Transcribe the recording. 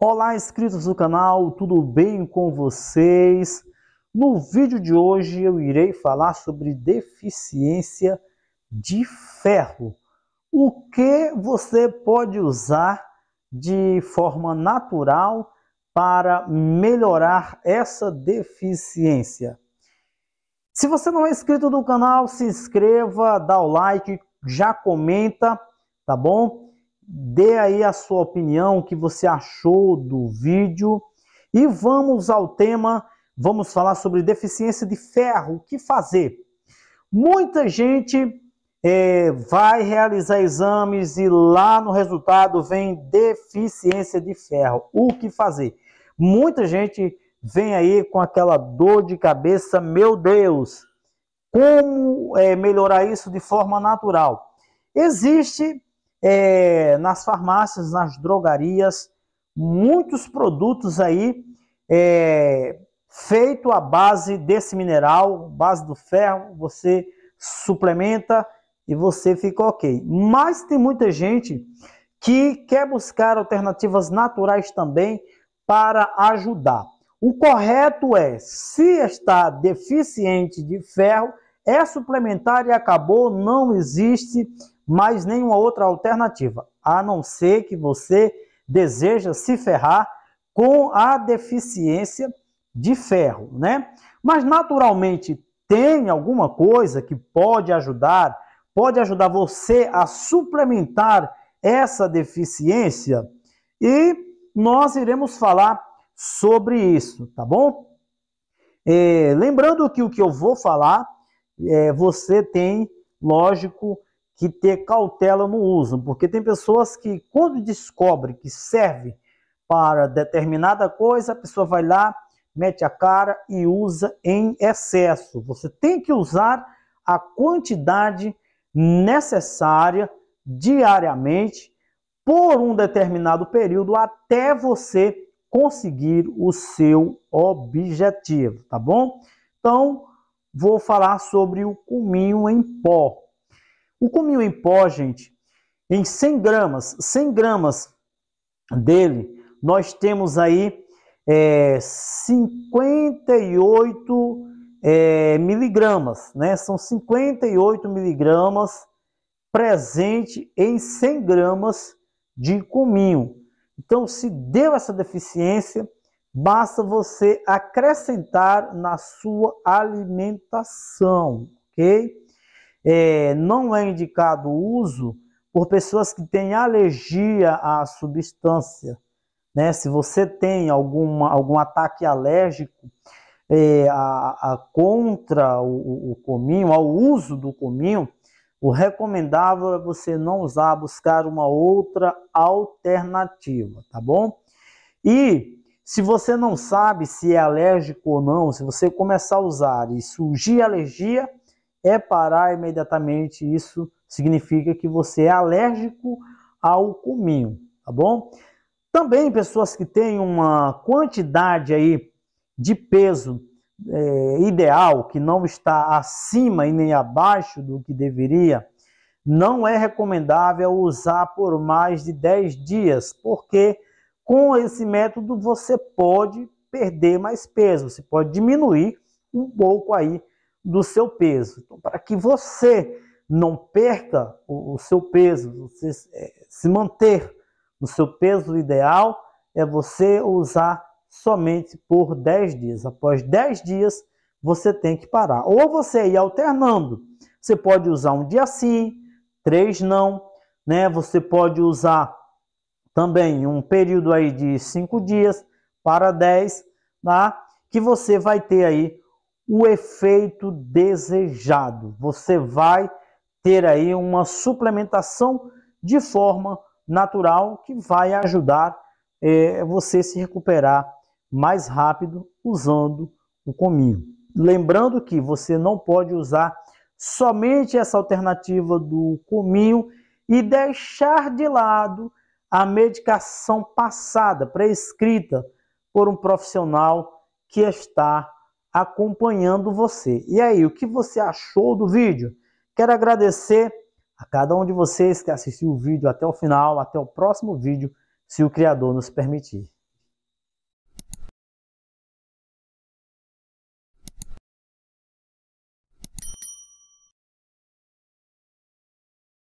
Olá, inscritos do canal, tudo bem com vocês? No vídeo de hoje eu irei falar sobre deficiência de ferro. O que você pode usar de forma natural para melhorar essa deficiência? Se você não é inscrito do canal, se inscreva, dá o like, já comenta, tá bom? Dê aí a sua opinião, o que você achou do vídeo. E vamos ao tema, vamos falar sobre deficiência de ferro, o que fazer? Muita gente é, vai realizar exames e lá no resultado vem deficiência de ferro. O que fazer? Muita gente vem aí com aquela dor de cabeça, meu Deus, como é, melhorar isso de forma natural? Existe é, nas farmácias, nas drogarias, muitos produtos aí é, feito à base desse mineral, base do ferro, você suplementa e você fica ok. Mas tem muita gente que quer buscar alternativas naturais também para ajudar. O correto é, se está deficiente de ferro, é suplementar e acabou, não existe mais nenhuma outra alternativa, a não ser que você deseja se ferrar com a deficiência de ferro, né? Mas naturalmente tem alguma coisa que pode ajudar, pode ajudar você a suplementar essa deficiência e nós iremos falar sobre isso, tá bom? É, lembrando que o que eu vou falar, é, você tem, lógico, que ter cautela no uso, porque tem pessoas que, quando descobre que serve para determinada coisa, a pessoa vai lá, mete a cara e usa em excesso. Você tem que usar a quantidade necessária diariamente por um determinado período até você conseguir o seu objetivo, tá bom? Então, vou falar sobre o cominho em pó. O cominho em pó, gente, em 100 gramas, 100 gramas dele, nós temos aí é, 58 é, miligramas, né? São 58 miligramas presente em 100 gramas de cominho. Então, se deu essa deficiência, basta você acrescentar na sua alimentação, ok? é, não é indicado o uso por pessoas que têm alergia à substância. Né? Se você tem alguma, algum ataque alérgico é, a, a contra o, o, cominho, ao uso do cominho, o recomendável é você não usar, buscar uma outra alternativa, tá bom? E se você não sabe se é alérgico ou não, se você começar a usar e surgir alergia, é parar imediatamente. Isso significa que você é alérgico ao cominho, tá bom? Também pessoas que têm uma quantidade aí de peso é, ideal, que não está acima e nem abaixo do que deveria, não é recomendável usar por mais de 10 dias, porque com esse método você pode perder mais peso, você pode diminuir um pouco aí do seu peso. Então, para que você não perca o, o seu peso, você se é, manter no seu peso ideal, é você usar somente por 10 dias. Após 10 dias, você tem que parar. Ou você ir alternando. Você pode usar um dia sim, três não, né? Você pode usar também um período aí de cinco dias para 10, tá? Que você vai ter aí o efeito desejado. Você vai ter aí uma suplementação de forma natural que vai ajudar é, você se recuperar mais rápido usando o cominho. Lembrando que você não pode usar somente essa alternativa do cominho e deixar de lado a medicação passada, prescrita por um profissional que está acompanhando você. E aí, o que você achou do vídeo? Quero agradecer a cada um de vocês que assistiu o vídeo até o final, até o próximo vídeo, se o Criador nos permitir.